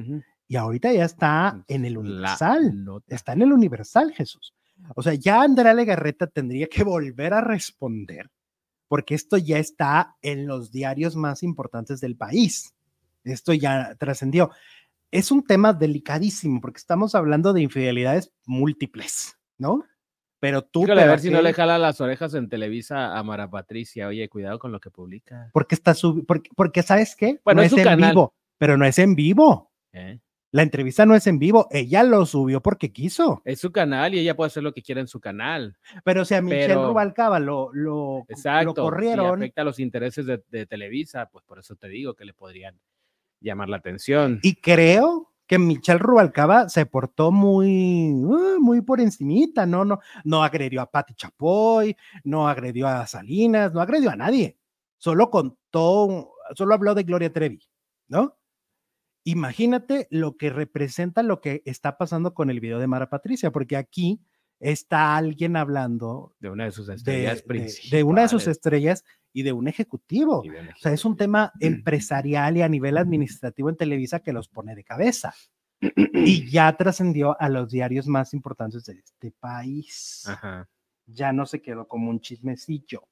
Y ahorita ya está pues, en el Universal, está en el Universal, Jesús. O sea, ya Andrea Legarreta tendría que volver a responder porque esto ya está en los diarios más importantes del país. Esto ya trascendió es un tema delicadísimo porque estamos hablando de infidelidades múltiples, ¿no? Pero tú. a ver si no le jala las orejas en Televisa a Mara Patricia. Oye, cuidado con lo que publica. Porque está sub... porque, ¿sabes qué? Bueno, no es, en vivo, pero no es en vivo. ¿Eh? La entrevista no es en vivo, ella lo subió porque quiso. Es su canal y ella puede hacer lo que quiera en su canal. Pero si a Michelle Rubalcaba lo, lo, lo corrieron. afecta a los intereses de, Televisa, pues por eso te digo que le podrían llamar la atención. Y creo que Michelle Rubalcaba se portó muy, ah, muy por encimita, ¿no? No, no agredió a Patti Chapoy, no agredió a Salinas, no agredió a nadie. Solo contó, solo habló de Gloria Trevi, ¿no? Imagínate lo que representa lo que está pasando con el video de Mara Patricia, porque aquí está alguien hablando de una de sus estrellas de, de, una de sus estrellas y de un ejecutivo. O sea, es un tema empresarial y a nivel administrativo en Televisa que los pone de cabeza. y ya trascendió a los diarios más importantes de este país. Ya no se quedó como un chismecillo.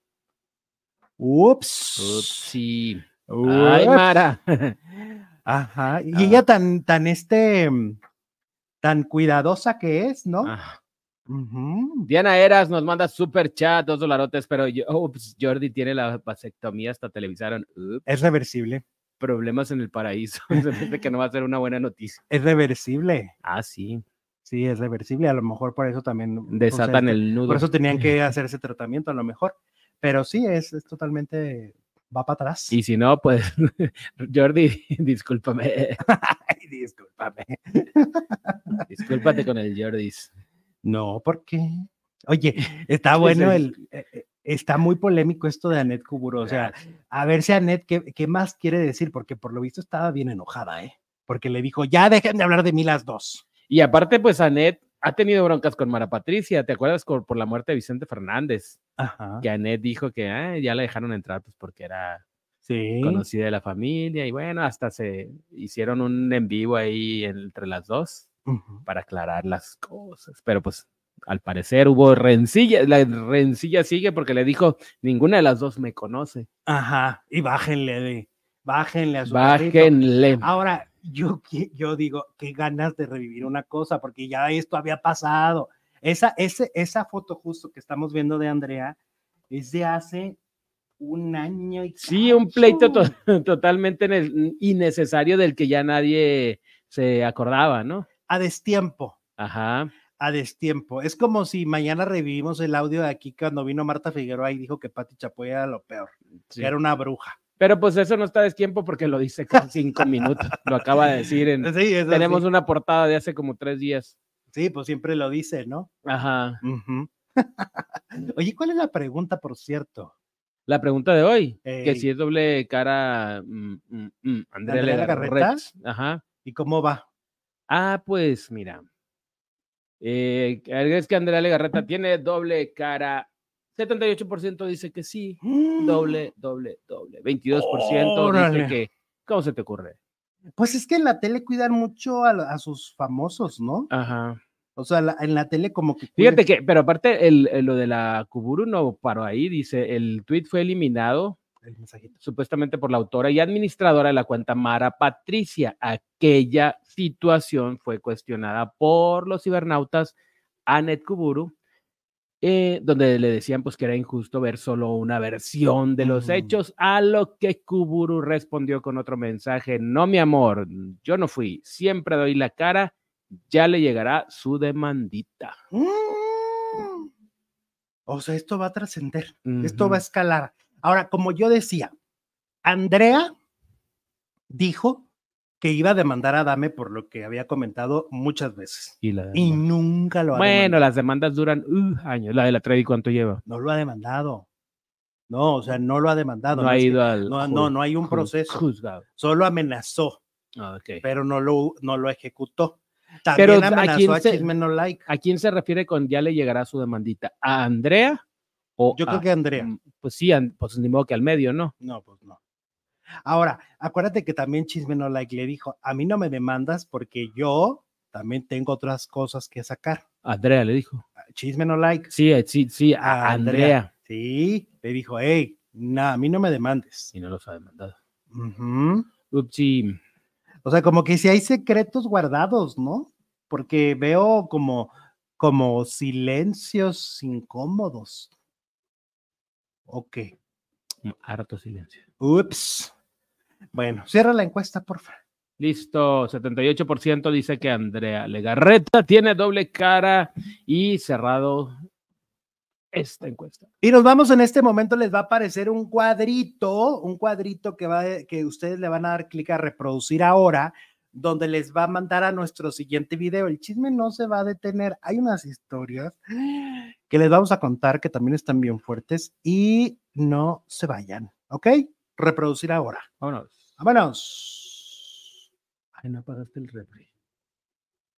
Ups. Ay, Mara. Ajá. Y ah. ella tan, tan este, mm, tan cuidadosa que es, ¿no? Ah. Diana Eras nos manda super chat, dos dolarotes, pero yo, Jordi tiene la vasectomía, hasta televisaron. Es reversible. Problemas en el paraíso. Se que no va a ser una buena noticia. Es reversible. Ah, sí. Sí, es reversible. A lo mejor por eso también. Desatan este, el nudo. Por eso tenían que hacer ese tratamiento, a lo mejor. Pero sí, es, totalmente. Va para atrás. Y si no, pues, Jordi, discúlpame. discúlpame. Discúlpate con el Jordis. No, ¿por qué? Oye, está bueno el... Eh, eh, está muy polémico esto de Anet Kuburo. O sea, a ver si Anet, ¿qué, ¿qué más quiere decir? Porque por lo visto estaba bien enojada, ¿eh? Porque le dijo, ya déjenme hablar de mí las dos. Y aparte, pues Anet ha tenido broncas con Mara Patricia, ¿te acuerdas por, la muerte de Vicente Fernández? Ajá. Que Anet dijo que ah, ya la dejaron entrar pues porque era conocida de la familia y bueno, hasta se hicieron un en vivo ahí entre las dos para aclarar las cosas. Pero pues al parecer hubo rencilla, la rencilla sigue porque le dijo, ninguna de las dos me conoce. Ajá, y bájenle, de, bájenle a su Ahora, yo, yo digo, qué ganas de revivir una cosa, porque ya esto había pasado. Esa, ese, esa foto justo que estamos viendo de Andrea es de hace un año y... Sí, un pleito totalmente innecesario del que ya nadie se acordaba, ¿no? a destiempo. Ajá. A destiempo. Es como si mañana revivimos el audio de aquí cuando vino Marta Figueroa y dijo que Pati Chapoy era lo peor, era una bruja. Pero pues eso no está a destiempo porque lo dice con cinco minutos. Lo acaba de decir. En, tenemos una portada de hace como tres días. Sí, pues siempre lo dice, ¿no? Ajá. Oye, ¿cuál es la pregunta, por cierto? La pregunta de hoy, que si es doble cara mm, mm, mm, Andrea, Ajá. ¿Y cómo va? Ah, pues mira. es eh, que Andrea Legarreta tiene doble cara. 78% dice que sí. ¡Ah! Doble, doble, doble. 22% dice que. ¿Cómo se te ocurre? Pues es que en la tele cuidan mucho a, sus famosos, ¿no? Ajá. O sea, en la tele como que... Fíjate que, pero aparte el, lo de la Kuburu no paró ahí, dice, el tweet fue eliminado Supuestamente por la autora y administradora de la cuenta Mara Patricia. Aquella situación fue cuestionada por los cibernautas Anet Kuburu, eh, donde le decían pues que era injusto ver solo una versión de los hechos, a lo que Kuburu respondió con otro mensaje, no mi amor, yo no fui, siempre doy la cara, ya le llegará su demandita. ¡Ah! O sea, esto va a trascender, esto va a escalar. Ahora, como yo decía, Andrea dijo que iba a demandar a Dame por lo que había comentado muchas veces. Y, nunca lo ha Bueno, las demandas duran uh, años. La de la Trevi, ¿cuánto lleva? No lo ha demandado. No, o sea, no lo ha demandado. No, ha ido al. No, no, hay un proceso. Juzgado. Solo amenazó. Ah, pero no lo, no lo ejecutó. También pero amenazó a, quién se, ¿A quién se refiere con ya le llegará su demandita? ¿A Andrea? Yo creo que Andrea. Mm, pues sí, pues ni modo que al medio, ¿no? No, pues no. Ahora, acuérdate que también Chisme No Like le dijo, a mí no me demandas porque yo también tengo otras cosas que sacar. Andrea le dijo. Ah, Chisme No Like. Sí, eh, sí, sí, a, ah, Andrea. Sí, le dijo, hey, nada, a mí no me demandes. Y no los ha demandado. O sea, como que si hay secretos guardados, ¿no? Porque veo como, como silencios incómodos. Ok. Mm, harto silencio. Ups. Bueno, cierra la encuesta, por favor. Listo, 78% dice que Andrea Legarreta tiene doble cara y cerrado esta encuesta. Y nos vamos en este momento, les va a aparecer un cuadrito, un cuadrito que, va, que ustedes le van a dar clic a reproducir ahora donde les va a mandar a nuestro siguiente video. El chisme no se va a detener. Hay unas historias que les vamos a contar que también están bien fuertes y no se vayan, ¿ok? Reproducir ahora. Vámonos. Vámonos. Ay, no apagaste el replay